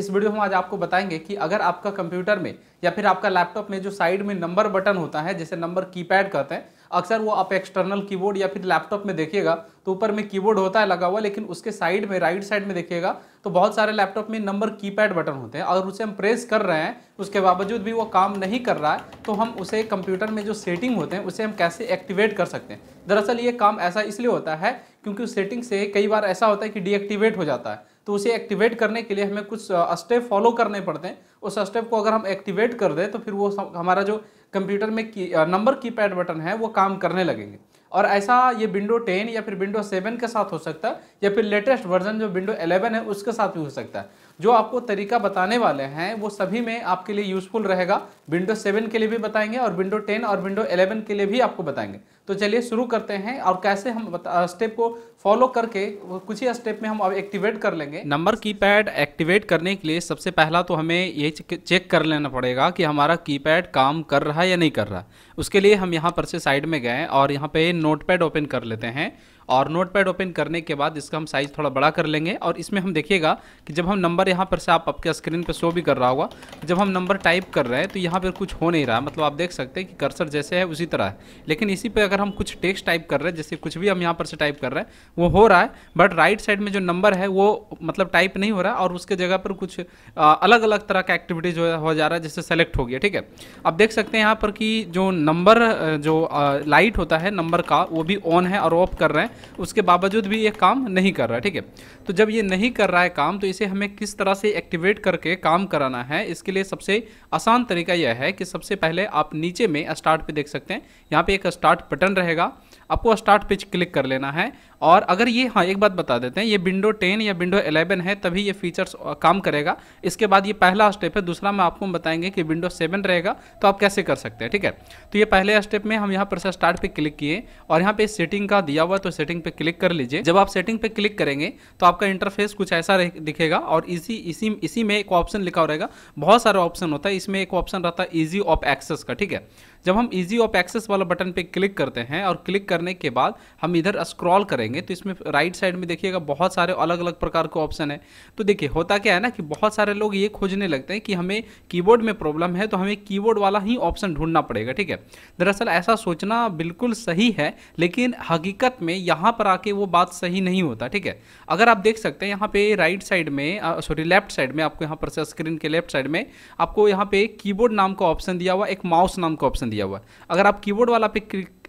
इस वीडियो में आज आपको बताएंगे कि अगर आपका कंप्यूटर में या फिर आपका लैपटॉप में जो साइड में नंबर बटन होता है जैसे नंबर कीपैड कहते हैं अक्सर वो आप एक्सटर्नल कीबोर्ड या फिर लैपटॉप में देखिएगा तो ऊपर में कीबोर्ड होता है लगा हुआ लेकिन उसके साइड में राइट साइड में देखिएगा तो बहुत सारे लैपटॉप में नंबर कीपैड बटन होते हैं और उसे हम प्रेस कर रहे हैं उसके बावजूद भी वो काम नहीं कर रहा है तो हम उसे कंप्यूटर में जो सेटिंग होते हैं उसे हम कैसे एक्टिवेट कर सकते हैं दरअसल ये काम ऐसा इसलिए होता है क्योंकि उस सेटिंग से कई बार ऐसा होता है कि डीएक्टिवेट हो जाता है तो उसे एक्टिवेट करने के लिए हमें कुछ स्टेप फॉलो करने पड़ते हैं उस स्टेप को अगर हम एक्टिवेट कर दें तो फिर वो हमारा जो कंप्यूटर में की, नंबर कीपैड बटन है वो काम करने लगेंगे और ऐसा ये विंडो 10 या फिर विंडो 7 के साथ हो सकता है या फिर लेटेस्ट वर्जन जो विंडो 11 है उसके साथ भी हो सकता है जो आपको तरीका बताने वाले हैं वो सभी में आपके लिए यूजफुल रहेगा विंडो 7 के लिए भी बताएंगे और विंडो 10 और विंडो 11 के लिए भी आपको बताएंगे तो चलिए शुरू करते हैं और कैसे हम स्टेप को फॉलो करके कुछ ही स्टेप में हम अब एक्टिवेट कर लेंगे नंबर कीपैड एक्टिवेट करने के लिए सबसे पहला तो हमें ये चेक कर लेना पड़ेगा कि हमारा कीपैड काम कर रहा है या नहीं कर रहा उसके लिए हम यहाँ पर से साइड में गए और यहाँ पे नोटपैड ओपन कर लेते हैं और नोट पैड ओपन करने के बाद इसका हम साइज़ थोड़ा बड़ा कर लेंगे और इसमें हम देखिएगा कि जब हम नंबर यहाँ पर से आप आपके स्क्रीन पर शो भी कर रहा होगा जब हम नंबर टाइप कर रहे हैं तो यहाँ पर कुछ हो नहीं रहा मतलब आप देख सकते हैं कि कर्सर जैसे है उसी तरह है लेकिन इसी पर अगर हम कुछ टेक्स टाइप कर रहे हैं जैसे कुछ भी हम यहाँ पर से टाइप कर रहे हैं वो हो रहा है बट राइट साइड में जो नंबर है वो मतलब टाइप नहीं हो रहा और उसके जगह पर कुछ अलग अलग तरह का एक्टिविटीज हो जा रहा है जैसे सेलेक्ट हो गया ठीक है अब देख सकते हैं यहाँ पर कि जो नंबर जो लाइट होता है नंबर का वो भी ऑन है और ऑफ कर रहे हैं उसके बावजूद भी ये काम नहीं कर रहा है ठीक है तो जब ये नहीं कर रहा है काम तो इसे हमें किस तरह से एक्टिवेट करके काम कराना है इसके लिए सबसे आसान तरीका यह है कि सबसे पहले आप नीचे में स्टार्ट पे देख सकते हैं यहाँ पे एक स्टार्ट बटन रहेगा आपको स्टार्ट पिच क्लिक कर लेना है और अगर ये हाँ एक बात बता देते हैं ये विंडो टेन या विंडो एलेवन है तभी ये फीचर्स काम करेगा इसके बाद ये पहला स्टेप है दूसरा मैं आपको बताएंगे कि विंडो सेवन रहेगा तो आप कैसे कर सकते हैं ठीक है तो ये पहले स्टेप में हम यहाँ पर से स्टार्ट पे क्लिक किए और यहाँ पे सेटिंग का दिया हुआ तो सेटिंग पे क्लिक कर लीजिए जब आप सेटिंग पे क्लिक करेंगे तो आपका इंटरफेस कुछ ऐसा दिखेगा और इसी इसी इसी में एक ऑप्शन लिखा रहेगा बहुत सारा ऑप्शन होता है इसमें एक ऑप्शन रहता है ईजी ऑफ एक्सेस का ठीक है जब हम ईजी ऑफ एक्सेस वाला बटन पे क्लिक करते हैं और क्लिक करने के बाद हम इधर स्क्रॉल करेंगे तो इसमें राइट साइड में देखिएगा बहुत सारे अलग अलग प्रकार के ऑप्शन है तो देखिए होता क्या है ना कि बहुत सारे लोग ये खोजने लगते हैं कि हमें कीबोर्ड में प्रॉब्लम है तो हमें कीबोर्ड वाला ही ऑप्शन ढूंढना पड़ेगा ठीक है दरअसल ऐसा सोचना बिल्कुल सही है लेकिन हकीकत में यहाँ पर आके वो बात सही नहीं होता ठीक है अगर आप देख सकते हैं यहाँ पे राइट साइड में सॉरी लेफ्ट साइड में आपको यहाँ पर स्क्रीन के लेफ्ट साइड में आपको यहाँ पे कीबोर्ड नाम का ऑप्शन दिया हुआ एक माउस नाम का ऑप्शन दिया हुआ है अगर आप कीबोर्ड वाला पे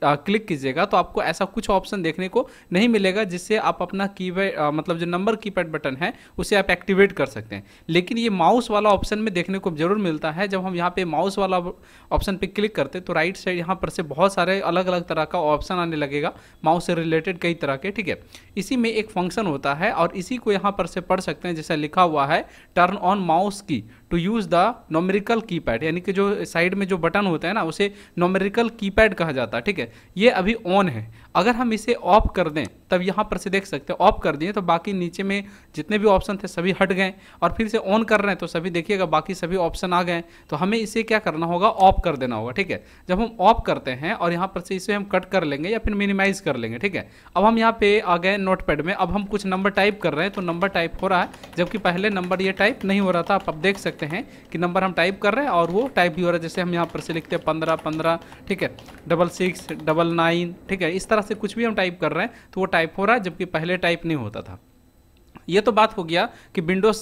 क्लिक कीजिएगा तो आपको ऐसा कुछ ऑप्शन देखने को नहीं मिलेगा जिससे आप अपना की मतलब जो नंबर की बटन है उसे आप एक्टिवेट कर सकते हैं लेकिन ये माउस वाला ऑप्शन में देखने को जरूर मिलता है जब हम यहाँ पे माउस वाला ऑप्शन पे क्लिक करते तो राइट साइड यहाँ पर से बहुत सारे अलग अलग तरह का ऑप्शन आने लगेगा माउस से रिलेटेड कई तरह के ठीक है इसी में एक फंक्शन होता है और इसी को यहाँ पर से पढ़ सकते हैं जैसे लिखा हुआ है turn on mouse key to use the numerical key यानी कि जो साइड में जो बटन होता है ना उसे नोमरिकल की कहा जाता है ठीक है है ये अभी ऑन है अगर हम इसे ऑफ कर दें तब यहाँ पर से देख सकते हैं ऑफ कर दिए तो बाकी नीचे में जितने भी ऑप्शन थे सभी हट गए और फिर से ऑन कर रहे हैं तो सभी देखिएगा बाकी सभी ऑप्शन आ गए तो हमें इसे क्या करना होगा ऑफ कर देना होगा ठीक है जब हम ऑफ करते हैं और यहाँ पर से इसे हम कट कर लेंगे या फिर मिनिमाइज कर लेंगे ठीक है अब हम यहाँ पे आ गए नोटपैड में अब हम कुछ नंबर टाइप कर रहे हैं तो नंबर टाइप हो रहा है जबकि पहले नंबर ये टाइप नहीं हो रहा था आप अब देख सकते हैं कि नंबर हम टाइप कर रहे हैं और वो टाइप भी हो रहा है जैसे हम यहाँ पर से लिखते हैं पंद्रह पंद्रह ठीक है डबल सिक्स डबल नाइन ठीक है इस तरह से कुछ भी हम टाइप कर रहे हैं तो वो टाइप हो रहा है जबकि पहले टाइप नहीं होता था ये तो बात हो गया कि विंडोज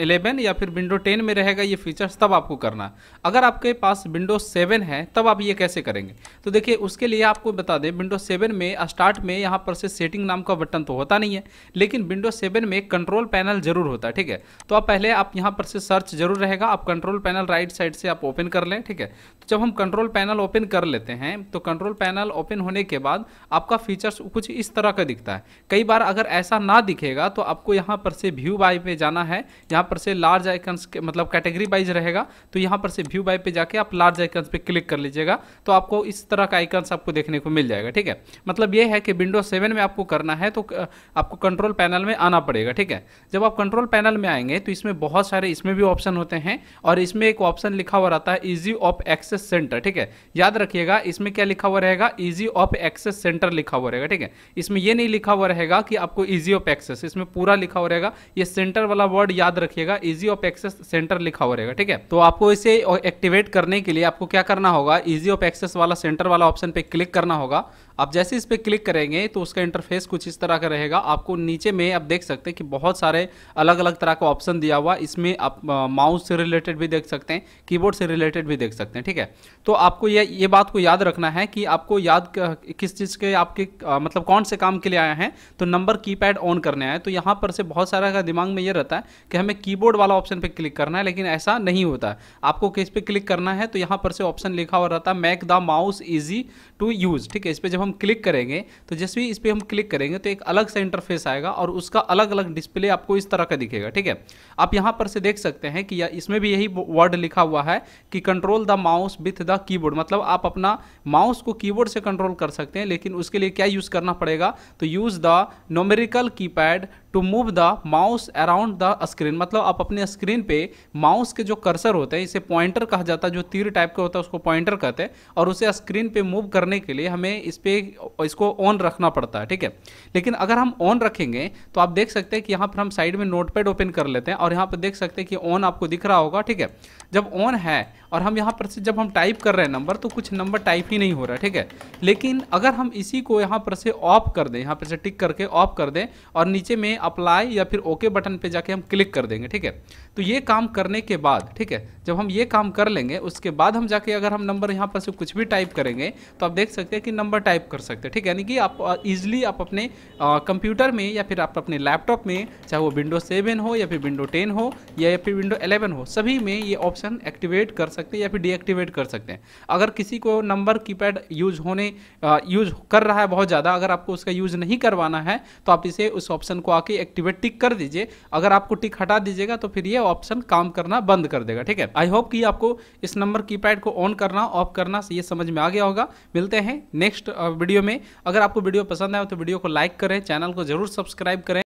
11 या फिर विंडो 10 में रहेगा ये फीचर्स तब आपको करना अगर आपके पास विंडोज 7 है तब आप ये कैसे करेंगे तो देखिए उसके लिए आपको बता दें विंडोज 7 में स्टार्ट में यहाँ पर से सेटिंग नाम का बटन तो होता नहीं है लेकिन विंडो सेवन में कंट्रोल पैनल जरूर होता है ठीक है तो आप पहले आप यहाँ पर से सर्च जरूर रहेगा आप कंट्रोल पैनल राइट साइड से आप ओपन कर लें ठीक है तो जब हम कंट्रोल पैनल ओपन कर लेते हैं तो कंट्रोल पैनल ओपन होने के बाद आपका फीचर्स कुछ इस तरह का दिखता है कई बार अगर ऐसा ना दिखेगा तो आपको यहाँ पर से व्यू बाय पे जाना है यहाँ पर से लार्ज आइकन्स के मतलब कैटेगरी वाइज रहेगा तो यहाँ पर से व्यू बाय पे जाके आप लार्ज आइकन्स पे क्लिक कर लीजिएगा तो आपको इस तरह का आइकन्स आपको देखने को मिल जाएगा ठीक है मतलब ये है कि विंडो सेवन में आपको करना है तो आपको कंट्रोल पैनल में आना पड़ेगा ठीक है जब आप कंट्रोल पैनल में आएंगे तो इसमें बहुत सारे इसमें भी ऑप्शन होते हैं और इसमें एक ऑप्शन लिखा हुआ रहता है ईजी ऑफ एक्सेस सेंटर ठीक है याद रखिएगा इसमें क्या लिखा हुआ रहेगा ईजी ऑफ एक्सेस सेंटर लिखा हुआ रहेगा ठीक है इसमें यह नहीं लिखा हुआ रहेगा कि आपको ईजी ऑफ एक्सेस इसमें पूरा लिखा हो रहेगा ये सेंटर वाला वर्ड याद रखिएगा इजी ऑफ एक्सेस सेंटर लिखा हो रहेगा ठीक है तो आपको इसे एक्टिवेट करने के लिए आपको क्या करना होगा इजी ऑफ एक्सेस वाला सेंटर वाला ऑप्शन पे क्लिक करना होगा आप जैसे इस पर क्लिक करेंगे तो उसका इंटरफेस कुछ इस तरह का रहेगा आपको नीचे में आप देख सकते हैं कि बहुत सारे अलग अलग तरह का ऑप्शन दिया हुआ इसमें आप माउस से रिलेटेड भी देख सकते हैं कीबोर्ड से रिलेटेड भी देख सकते हैं ठीक है तो आपको ये ये बात को याद रखना है कि आपको याद किस चीज़ के आपके मतलब कौन से काम के लिए आया है तो नंबर पैड ऑन करने आए तो यहाँ पर से बहुत सारा का दिमाग में ये रहता है कि हमें कीबोर्ड वाला ऑप्शन पर क्लिक करना है लेकिन ऐसा नहीं होता आपको किस पर क्लिक करना है तो यहाँ पर से ऑप्शन लिखा हुआ रहता है make the mouse easy to use ठीक है इस पर जब हम हम क्लिक करेंगे तो जैसे भी इस पर हम क्लिक करेंगे तो एक अलग सा इंटरफेस आएगा और उसका अलग अलग डिस्प्ले आपको इस तरह का दिखेगा ठीक है आप यहाँ पर से देख सकते हैं कि या इसमें भी यही वर्ड लिखा हुआ है कि control the mouse with the keyboard मतलब आप अपना माउस को कीबोर्ड से कंट्रोल कर सकते हैं लेकिन उसके लिए क्या यूज़ करना पड़ेगा तो use the numerical keypad to move the mouse around the screen मतलब आप अपने स्क्रीन पे माउस के जो कर्सर होते हैं इसे पॉइंटर कहा जाता है जो तीर टाइप का होता है उसको पॉइंटर कहते हैं और उसे स्क्रीन पे मूव करने के लिए हमें इस पर इसको ऑन रखना पड़ता है ठीक है लेकिन अगर हम ऑन रखेंगे तो आप देख सकते हैं कि यहाँ पर हम साइड में नोट ओपन कर लेते हैं और यहाँ पर देख सकते हैं कि ऑन आपको दिख रहा होगा ठीक है जब ऑन है और हम यहाँ पर से जब हम टाइप कर रहे हैं नंबर तो कुछ नंबर टाइप ही नहीं हो रहा है ठीक है लेकिन अगर हम इसी को यहाँ पर से ऑफ कर दें यहाँ पर से टिक करके ऑफ कर दें और नीचे में अप्लाई या फिर ओके बटन पर जाके हम क्लिक कर देंगे ठीक है तो ये काम करने के बाद ठीक है जब हम ये काम कर लेंगे उसके बाद हम जाके अगर हम नंबर यहाँ पर से कुछ भी टाइप करेंगे तो आप देख सकते हैं कि नंबर टाइप कर सकते हैं ठीक है यानी कि आप ईजिली आप अपने कंप्यूटर में या फिर आप अपने लैपटॉप में चाहे वो विंडो सेवन हो या फिर विंडो टेन हो या फिर विंडो एलेवन हो सभी में ये ऑप्शन एक्टिवेट कर सकते हैं या फिर डीएक्टिवेट कर सकते हैं अगर किसी को नंबर की यूज होने यूज कर रहा है बहुत ज़्यादा अगर आपको उसका यूज नहीं करवाना है तो आप इसे उस ऑप्शन को आके एक्टिवेट टिक कर दीजिए अगर आपको टिक हटा दीजिएगा तो फिर ये यह ऑप्शन काम करना बंद कर देगा ठीक है आई होप कि आपको इस नंबर कीपैड को ऑन करना ऑफ करना ये समझ में आ गया होगा मिलते हैं नेक्स्ट वीडियो में अगर आपको वीडियो पसंद आए तो वीडियो को लाइक करें चैनल को जरूर सब्सक्राइब करें